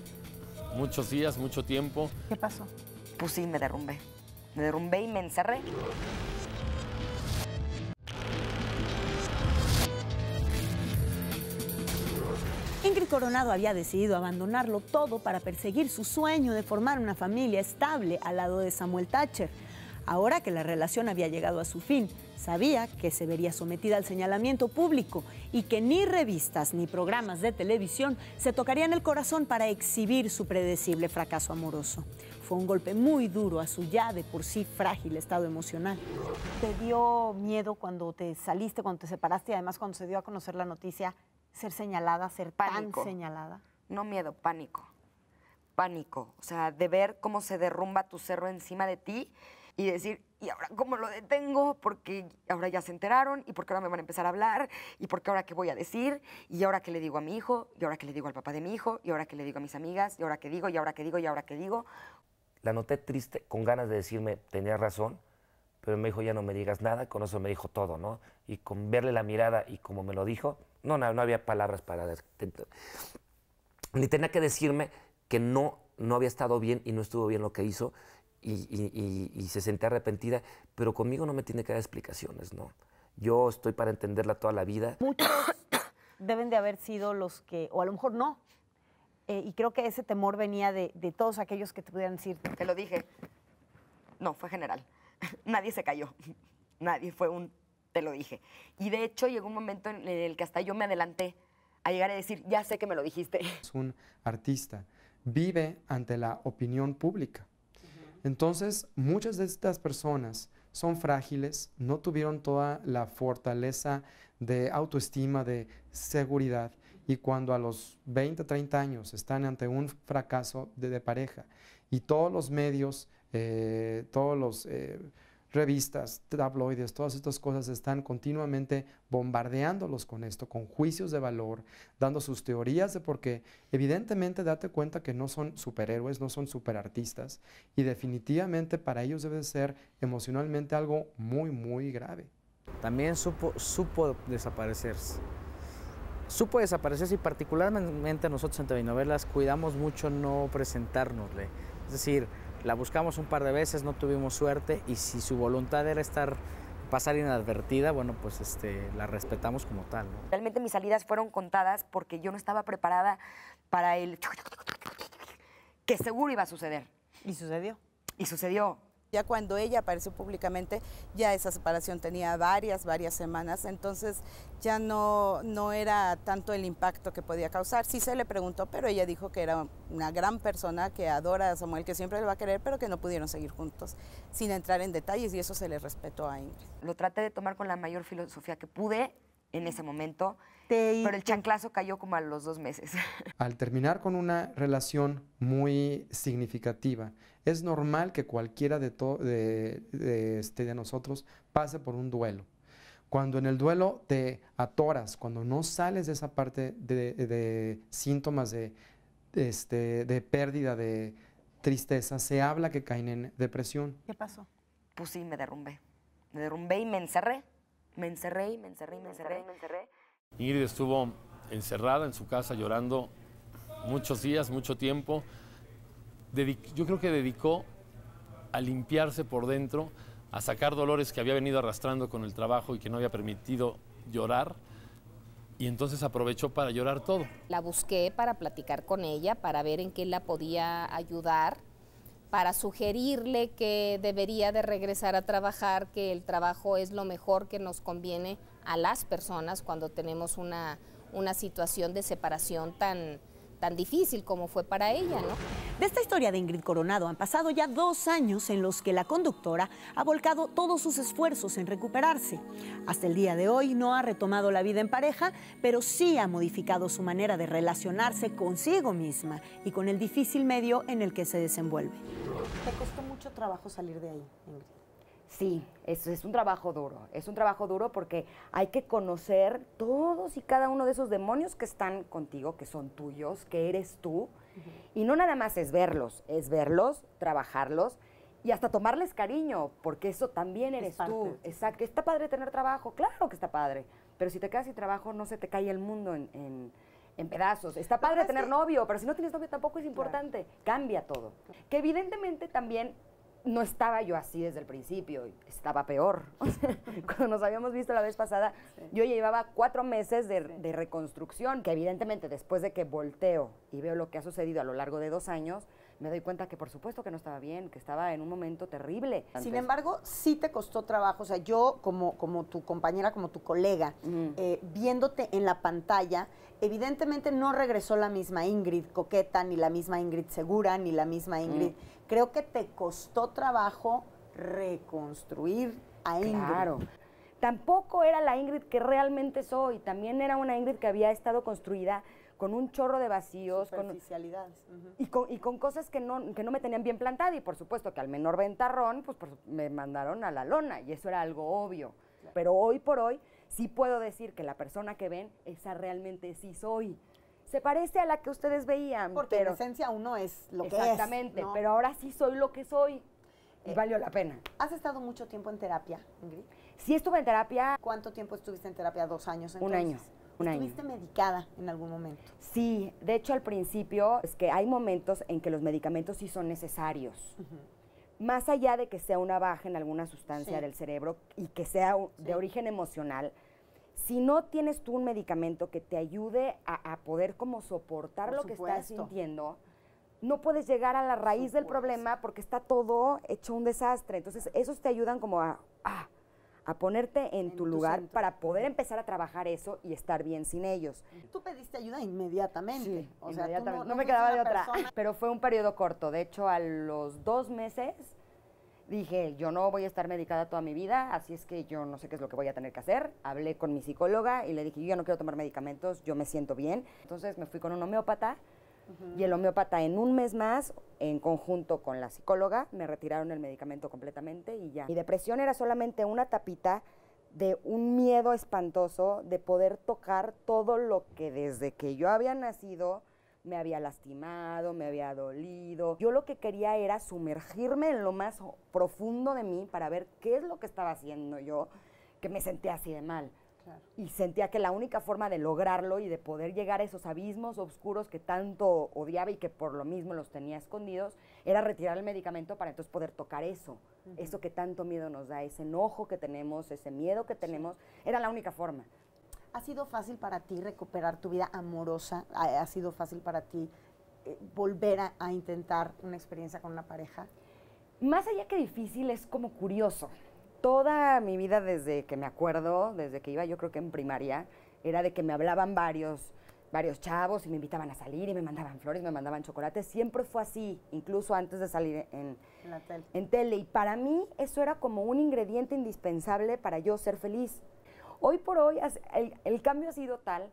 muchos días, mucho tiempo. ¿Qué pasó? Pues sí, me derrumbé. Me derrumbé y me encerré. Ingrid Coronado había decidido abandonarlo todo para perseguir su sueño de formar una familia estable al lado de Samuel Thatcher. Ahora que la relación había llegado a su fin, sabía que se vería sometida al señalamiento público y que ni revistas ni programas de televisión se tocarían el corazón para exhibir su predecible fracaso amoroso. Fue un golpe muy duro a su ya de por sí frágil estado emocional. ¿Te dio miedo cuando te saliste, cuando te separaste y además cuando se dio a conocer la noticia ser señalada, ser pánico. tan señalada. No miedo, pánico. Pánico. O sea, de ver cómo se derrumba tu cerro encima de ti y decir, ¿y ahora cómo lo detengo? Porque ahora ya se enteraron, y porque ahora me van a empezar a hablar, y porque ahora qué voy a decir, y ahora qué le digo a mi hijo, y ahora qué le digo al papá de mi hijo, y ahora qué le digo a mis amigas, y ahora qué digo, y ahora qué digo, y ahora qué digo. La noté triste, con ganas de decirme, tenía razón, pero me dijo, ya no me digas nada, con eso me dijo todo, ¿no? Y con verle la mirada y como me lo dijo, no, no, había palabras para... Ni tenía que decirme que no, no había estado bien y no estuvo bien lo que hizo y, se sentía arrepentida, pero conmigo no me tiene que dar explicaciones, ¿no? Yo estoy para entenderla toda la vida. Muchos deben de haber sido los que, o a lo mejor no, eh, y creo que ese temor venía de, de, todos aquellos que te pudieran decir. Te lo dije. No, fue general. Nadie se cayó. Nadie fue un te lo dije. Y de hecho llegó un momento en el que hasta yo me adelanté a llegar a decir, ya sé que me lo dijiste. Es un artista, vive ante la opinión pública. Entonces, muchas de estas personas son frágiles, no tuvieron toda la fortaleza de autoestima, de seguridad, y cuando a los 20, 30 años están ante un fracaso de, pareja y todos los medios, eh, todos los... Eh, revistas, tabloides, todas estas cosas están continuamente bombardeándolos con esto, con juicios de valor, dando sus teorías de por qué. Evidentemente, date cuenta que no son superhéroes, no son superartistas, y definitivamente para ellos debe ser emocionalmente algo muy, muy grave. También supo, supo desaparecerse. Supo desaparecerse y particularmente nosotros en telenovelas cuidamos mucho no presentárnosle. Es decir, la buscamos un par de veces, no tuvimos suerte y si su voluntad era estar pasar inadvertida, bueno, pues este, la respetamos como tal. Realmente mis salidas fueron contadas porque yo no estaba preparada para el que seguro iba a suceder. Y sucedió. Y sucedió. Ya cuando ella apareció públicamente, ya esa separación tenía varias, varias semanas, entonces ya no, era tanto el impacto que podía causar. Sí se le preguntó, pero ella dijo que era una gran persona, que adora a Samuel, que siempre le va a querer, pero que no pudieron seguir juntos, sin entrar en detalles, y eso se le respetó a Ingrid. Lo traté de tomar con la mayor filosofía que pude en ese momento pero el chanclazo cayó como a los dos meses. Al terminar con una relación muy significativa, es normal que cualquiera de, de, de, este, de nosotros pase por un duelo. Cuando en el duelo te atoras, cuando no sales de esa parte de, síntomas de, este, de pérdida, de tristeza, se habla que caen en depresión. ¿Qué pasó? Pues sí, me derrumbé. Me derrumbé y me encerré. Me encerré y me encerré y Me encerré, y me encerré. Ingrid estuvo encerrada en su casa llorando muchos días, mucho tiempo. yo creo que dedicó a limpiarse por dentro, a sacar dolores que había venido arrastrando con el trabajo y que no había permitido llorar. Y entonces aprovechó para llorar todo. La busqué para platicar con ella, para ver en qué la podía ayudar, para sugerirle que debería de regresar a trabajar, que el trabajo es lo mejor que nos conviene a las personas cuando tenemos una, una situación de separación tan, tan difícil como fue para ella, De esta historia de Ingrid Coronado han pasado ya dos años en los que la conductora ha volcado todos sus esfuerzos en recuperarse. Hasta el día de hoy no ha retomado la vida en pareja, pero sí ha modificado su manera de relacionarse consigo misma y con el difícil medio en el que se desenvuelve. ¿Te costó mucho trabajo salir de ahí, Ingrid? Sí, es, es un trabajo duro, es un trabajo duro porque hay que conocer todos y cada uno de esos demonios que están contigo, que son tuyos, que eres tú. Y no nada más es verlos, es verlos, trabajarlos y hasta tomarles cariño, porque eso también eres tú. Exacto, está padre tener trabajo, claro que está padre, pero si te quedas sin trabajo no se te cae el mundo en, pedazos. Está padre tener novio, pero si no tienes novio tampoco es importante. Cambia todo. Que evidentemente también no estaba yo así desde el principio, estaba peor. O sea, cuando nos habíamos visto la vez pasada, yo llevaba cuatro meses de, reconstrucción, que evidentemente después de que volteo y veo lo que ha sucedido a lo largo de dos años, me doy cuenta que por supuesto que no estaba bien, que estaba en un momento terrible. Sin embargo, sí te costó trabajo, o sea, yo como, como tu compañera, como tu colega, eh, viéndote en la pantalla, evidentemente no regresó la misma Ingrid coqueta, ni la misma Ingrid segura, ni la misma Ingrid creo que te costó trabajo reconstruir a Ingrid. Claro. Tampoco era la Ingrid que realmente soy, también era una Ingrid que había estado construida con un chorro de vacíos. Con, y, con, cosas que no, me tenían bien plantada. Y por supuesto que al menor ventarrón, pues me mandaron a la lona. Y eso era algo obvio. Pero hoy por hoy sí puedo decir que la persona que ven, esa realmente sí soy se parece a la que ustedes veían. Porque pero, en esencia uno es lo que es. Exactamente, pero ahora sí soy lo que soy y eh, valió la pena. ¿Has estado mucho tiempo en terapia, Ingrid? Sí, estuve en terapia. ¿Cuánto tiempo estuviste en terapia? ¿Dos años? Entonces? Un año. Un ¿Estuviste medicada en algún momento? Sí, de hecho al principio es que hay momentos en que los medicamentos sí son necesarios. más allá de que sea una baja en alguna sustancia del cerebro y que sea de origen emocional, si no tienes tú un medicamento que te ayude a, poder como soportar lo que estás sintiendo, no puedes llegar a la raíz del problema porque está todo hecho un desastre. Entonces, esos te ayudan como a, ponerte en, tu, lugar para poder empezar a trabajar eso y estar bien sin ellos. Mm. Tú pediste ayuda inmediatamente. inmediatamente. no, me quedaba de otra. Pero fue un periodo corto. De hecho, a los dos meses dije, yo no voy a estar medicada toda mi vida, así es que yo no sé qué es lo que voy a tener que hacer. Hablé con mi psicóloga y le dije, yo no quiero tomar medicamentos, yo me siento bien. Entonces me fui con un homeópata y el homeópata en un mes más, en conjunto con la psicóloga, me retiraron el medicamento completamente y ya. Mi depresión era solamente una tapita de un miedo espantoso de poder tocar todo lo que desde que yo había nacido me había lastimado, me había dolido. Yo lo que quería era sumergirme en lo más profundo de mí para ver qué es lo que estaba haciendo yo, que me sentía así de mal. Y sentía que la única forma de lograrlo y de poder llegar a esos abismos oscuros que tanto odiaba y que por lo mismo los tenía escondidos, era retirar el medicamento para entonces poder tocar eso, eso que tanto miedo nos da, ese enojo que tenemos, ese miedo que tenemos, era la única forma. ¿Ha sido fácil para ti recuperar tu vida amorosa? ¿Ha, sido fácil para ti eh, volver a, intentar una experiencia con una pareja? Más allá que difícil, es como curioso. Toda mi vida desde que me acuerdo, desde que iba yo creo que en primaria, era de que me hablaban varios, varios chavos y me invitaban a salir y me mandaban flores, me mandaban chocolates. Siempre fue así, incluso antes de salir en, en, tele. en tele. Y para mí eso era como un ingrediente indispensable para yo ser feliz. Hoy por hoy el, cambio ha sido tal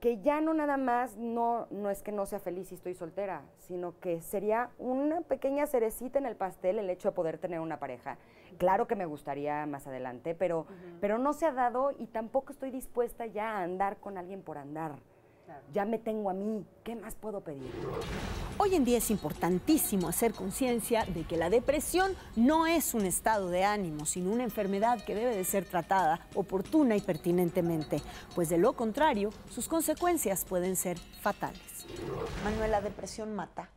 que ya no nada más no, es que no sea feliz y estoy soltera, sino que sería una pequeña cerecita en el pastel el hecho de poder tener una pareja. Claro que me gustaría más adelante, pero, pero no se ha dado y tampoco estoy dispuesta ya a andar con alguien por andar. Ya me tengo a mí, ¿qué más puedo pedir? Hoy en día es importantísimo hacer conciencia de que la depresión no es un estado de ánimo, sino una enfermedad que debe de ser tratada oportuna y pertinentemente, pues de lo contrario, sus consecuencias pueden ser fatales. Manuel, ¿la depresión mata?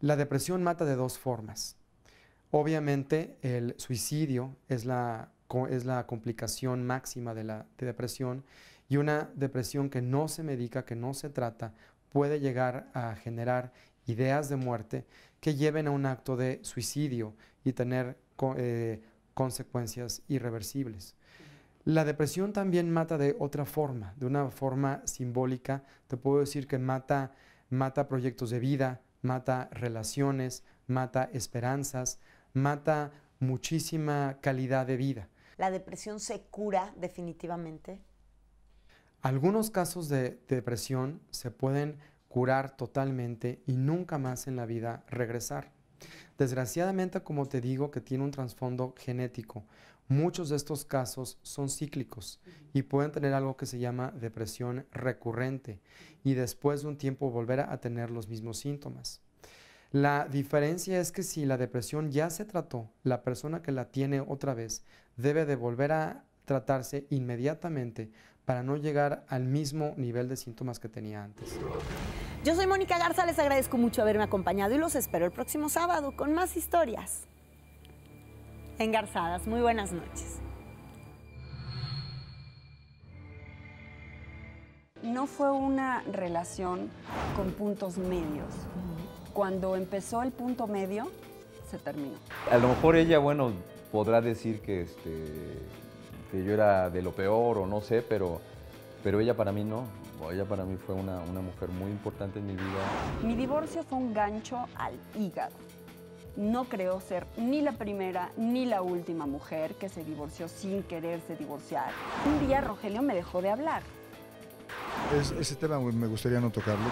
La depresión mata de dos formas. Obviamente, el suicidio es la, complicación máxima de la depresión y una depresión que no se medica, que no se trata, puede llegar a generar ideas de muerte que lleven a un acto de suicidio y tener eh, consecuencias irreversibles. La depresión también mata de otra forma, de una forma simbólica. Te puedo decir que mata, mata proyectos de vida, mata relaciones, mata esperanzas, mata muchísima calidad de vida. ¿La depresión se cura definitivamente? Algunos casos de depresión se pueden curar totalmente y nunca más en la vida regresar. Desgraciadamente, como te digo, que tiene un trasfondo genético. Muchos de estos casos son cíclicos y pueden tener algo que se llama depresión recurrente y después de un tiempo volver a tener los mismos síntomas. La diferencia es que si la depresión ya se trató, la persona que la tiene otra vez debe de volver a tratarse inmediatamente para no llegar al mismo nivel de síntomas que tenía antes. Yo soy Mónica Garza, les agradezco mucho haberme acompañado y los espero el próximo sábado con más historias. Engarzadas, muy buenas noches. No fue una relación con puntos medios. Cuando empezó el punto medio, se terminó. A lo mejor ella, bueno, podrá decir que este, que yo era de lo peor o no sé, pero, pero ella para mí no. Ella para mí fue una, mujer muy importante en mi vida. Mi divorcio fue un gancho al hígado. No creo ser ni la primera ni la última mujer que se divorció sin quererse divorciar. Un día Rogelio me dejó de hablar. ese tema me gustaría no tocarlo.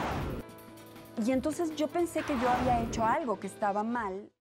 Y entonces yo pensé que yo había hecho algo que estaba mal.